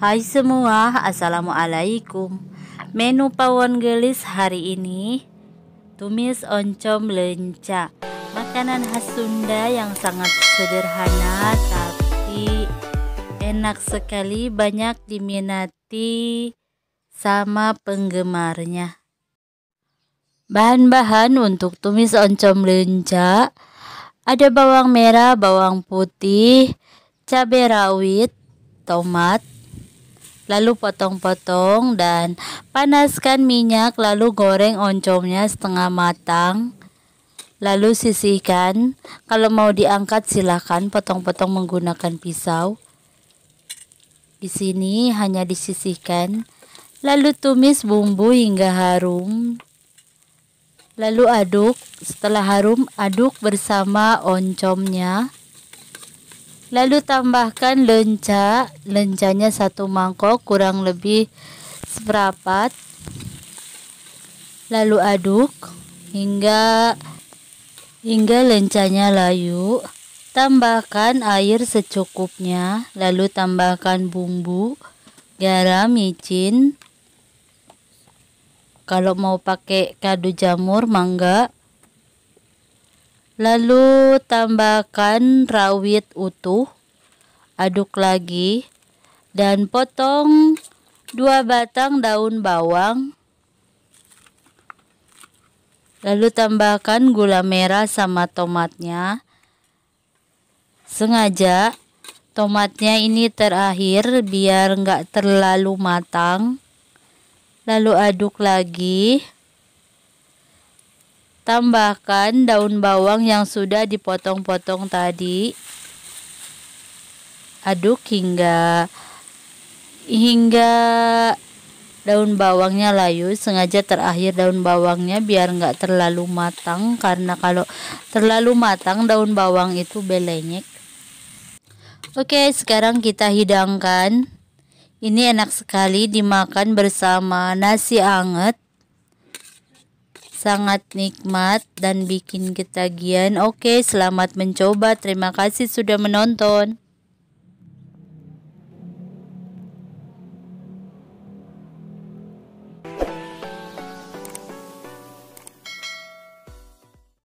Hai semua, Assalamualaikum Menu pawon gelis hari ini Tumis oncom lenca Makanan khas Sunda yang sangat sederhana Tapi enak sekali banyak diminati sama penggemarnya Bahan-bahan untuk tumis oncom lenca Ada bawang merah, bawang putih, cabai rawit, tomat, lalu potong-potong dan panaskan minyak lalu goreng oncomnya setengah matang lalu sisihkan kalau mau diangkat silahkan potong-potong menggunakan pisau di sini hanya disisihkan lalu tumis bumbu hingga harum lalu aduk setelah harum aduk bersama oncomnya Lalu tambahkan lenca, lencanya satu mangkok kurang lebih seperempat. Lalu aduk hingga hingga lencanya layu. Tambahkan air secukupnya, lalu tambahkan bumbu, garam, micin. Kalau mau pakai kadu jamur mangga, Lalu tambahkan rawit utuh, aduk lagi, dan potong dua batang daun bawang. Lalu tambahkan gula merah sama tomatnya. Sengaja tomatnya ini terakhir biar nggak terlalu matang. Lalu aduk lagi. Tambahkan daun bawang yang sudah dipotong-potong tadi. Aduk hingga hingga daun bawangnya layu sengaja terakhir daun bawangnya biar nggak terlalu matang karena kalau terlalu matang daun bawang itu belenyek oke sekarang kita hidangkan ini enak sekali dimakan bersama nasi anget sangat nikmat dan bikin ketagihan. Oke, selamat mencoba. Terima kasih sudah menonton.